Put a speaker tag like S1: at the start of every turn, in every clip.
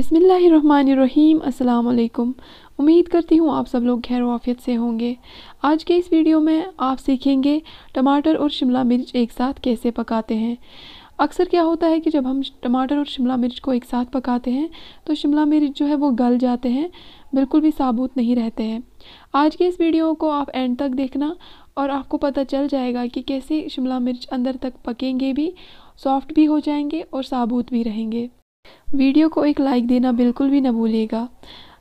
S1: बिसमीम् अल्लाम उम्मीद करती हूँ आप सब लोग खैर वाफियत से होंगे आज के इस वीडियो में आप सीखेंगे टमाटर और शिमला मिर्च एक साथ कैसे पकाते हैं अक्सर क्या होता है कि जब हम टमाटर और शिमला मिर्च को एक साथ पकाते हैं तो शिमला मिर्च जो है वो गल जाते हैं बिल्कुल भी साबुत नहीं रहते हैं आज के इस वीडियो को आप एंड तक देखना और आपको पता चल जाएगा कि कैसे शिमला मिर्च अंदर तक पकेंगे भी सॉफ्ट भी हो जाएंगे और साबुत भी रहेंगे वीडियो को एक लाइक देना बिल्कुल भी ना भूलिएगा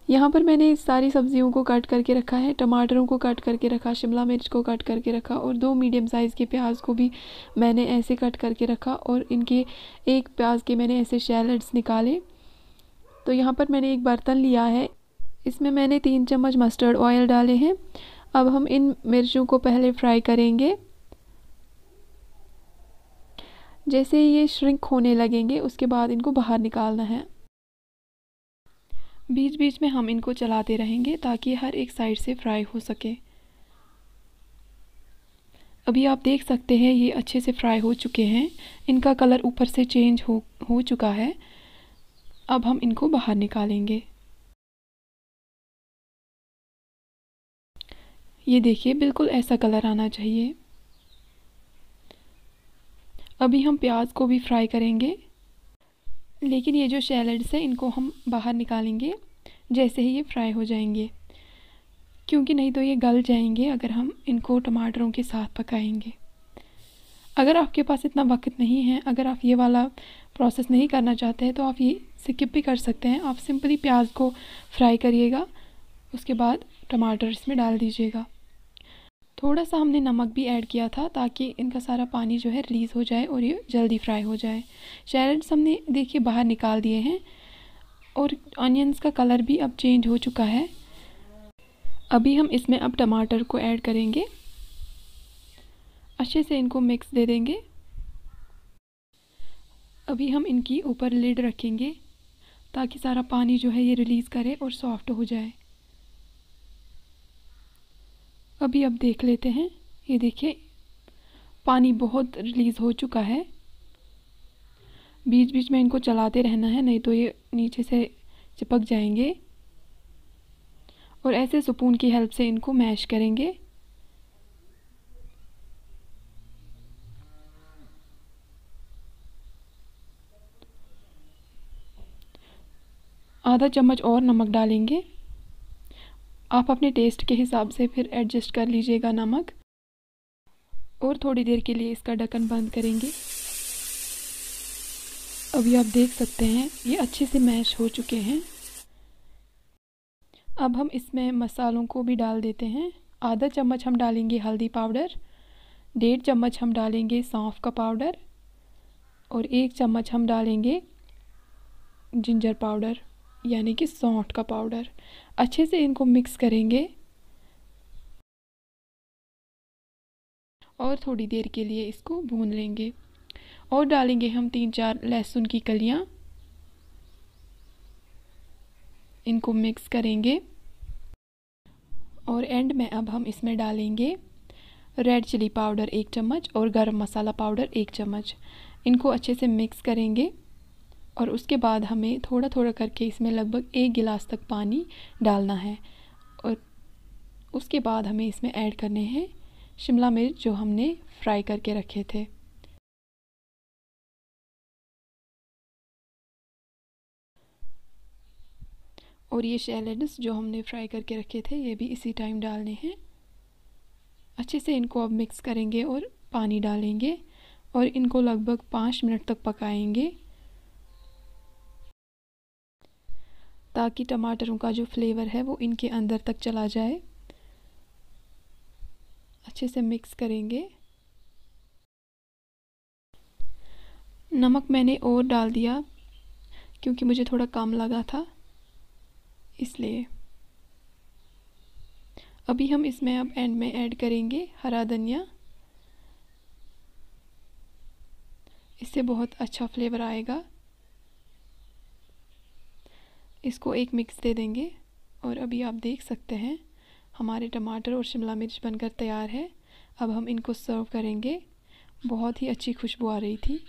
S1: यहाँ पर मैंने सारी सब्जियों को काट करके रखा है टमाटरों को काट करके रखा शिमला मिर्च को काट करके रखा और दो मीडियम साइज़ के प्याज को भी मैंने ऐसे कट करके रखा और इनके एक प्याज के मैंने ऐसे शैलड्स निकाले तो यहाँ पर मैंने एक बर्तन लिया है इसमें मैंने तीन चम्मच मस्टर्ड ऑयल डाले हैं अब हम इन मिर्चों को पहले फ्राई करेंगे जैसे ये श्रिंक होने लगेंगे उसके बाद इनको बाहर निकालना है बीच बीच में हम इनको चलाते रहेंगे ताकि हर एक साइड से फ्राई हो सके अभी आप देख सकते हैं ये अच्छे से फ्राई हो चुके हैं इनका कलर ऊपर से चेंज हो हो चुका है अब हम इनको बाहर निकालेंगे ये देखिए बिल्कुल ऐसा कलर आना चाहिए अभी हम प्याज को भी फ्राई करेंगे लेकिन ये जो सैलड्स हैं इनको हम बाहर निकालेंगे जैसे ही ये फ्राई हो जाएंगे क्योंकि नहीं तो ये गल जाएंगे अगर हम इनको टमाटरों के साथ पकाएंगे अगर आपके पास इतना वक्त नहीं है अगर आप ये वाला प्रोसेस नहीं करना चाहते हैं तो आप ये स्किप भी कर सकते हैं आप सिंपली प्याज को फ्राई करिएगा उसके बाद टमाटर इसमें डाल दीजिएगा थोड़ा सा हमने नमक भी ऐड किया था ताकि इनका सारा पानी जो है रिलीज़ हो जाए और ये जल्दी फ्राई हो जाए शैलड्स हमने देखिए बाहर निकाल दिए हैं और ऑनियंस का कलर भी अब चेंज हो चुका है अभी हम इसमें अब टमाटर को ऐड करेंगे अच्छे से इनको मिक्स दे देंगे अभी हम इनकी ऊपर लिड रखेंगे ताकि सारा पानी जो है ये रिलीज़ करे और सॉफ्ट हो जाए अभी अब देख लेते हैं ये देखिए पानी बहुत रिलीज़ हो चुका है बीच बीच में इनको चलाते रहना है नहीं तो ये नीचे से चिपक जाएंगे और ऐसे सुपून की हेल्प से इनको मैश करेंगे आधा चम्मच और नमक डालेंगे आप अपने टेस्ट के हिसाब से फिर एडजस्ट कर लीजिएगा नमक और थोड़ी देर के लिए इसका ढक्कन बंद करेंगे अभी आप देख सकते हैं ये अच्छे से मैश हो चुके हैं अब हम इसमें मसालों को भी डाल देते हैं आधा चम्मच हम डालेंगे हल्दी पाउडर डेढ़ चम्मच हम डालेंगे सौंफ का पाउडर और एक चम्मच हम डालेंगे जिंजर पाउडर यानी कि सौंठ का पाउडर अच्छे से इनको मिक्स करेंगे और थोड़ी देर के लिए इसको भून लेंगे और डालेंगे हम तीन चार लहसुन की कलियाँ इनको मिक्स करेंगे और एंड में अब हम इसमें डालेंगे रेड चिली पाउडर एक चम्मच और गरम मसाला पाउडर एक चम्मच इनको अच्छे से मिक्स करेंगे और उसके बाद हमें थोड़ा थोड़ा करके इसमें लगभग एक गिलास तक पानी डालना है और उसके बाद हमें इसमें ऐड करने हैं शिमला मिर्च जो हमने फ्राई करके रखे थे और ये शैलेड्स जो हमने फ्राई करके रखे थे ये भी इसी टाइम डालने हैं अच्छे से इनको अब मिक्स करेंगे और पानी डालेंगे और इनको लगभग पाँच मिनट तक पकाएंगे ताकि टमाटरों का जो फ्लेवर है वो इनके अंदर तक चला जाए अच्छे से मिक्स करेंगे नमक मैंने और डाल दिया क्योंकि मुझे थोड़ा कम लगा था इसलिए अभी हम इसमें अब एंड में ऐड करेंगे हरा धनिया इससे बहुत अच्छा फ्लेवर आएगा इसको एक मिक्स दे देंगे और अभी आप देख सकते हैं हमारे टमाटर और शिमला मिर्च बनकर तैयार है अब हम इनको सर्व करेंगे बहुत ही अच्छी खुशबू आ रही थी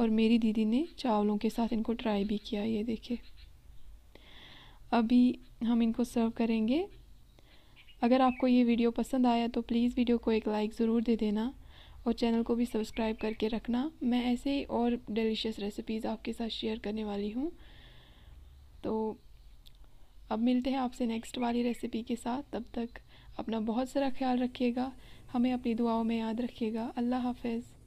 S1: और मेरी दीदी ने चावलों के साथ इनको ट्राई भी किया ये देखिए अभी हम इनको सर्व करेंगे अगर आपको ये वीडियो पसंद आया तो प्लीज़ वीडियो को एक लाइक ज़रूर दे देना और चैनल को भी सब्सक्राइब करके रखना मैं ऐसे ही और डिलीशियस रेसिपीज़ आपके साथ शेयर करने वाली हूँ तो अब मिलते हैं आपसे नेक्स्ट वाली रेसिपी के साथ तब तक अपना बहुत सारा ख्याल रखिएगा हमें अपनी दुआओं में याद रखिएगा अल्लाह हाफिज़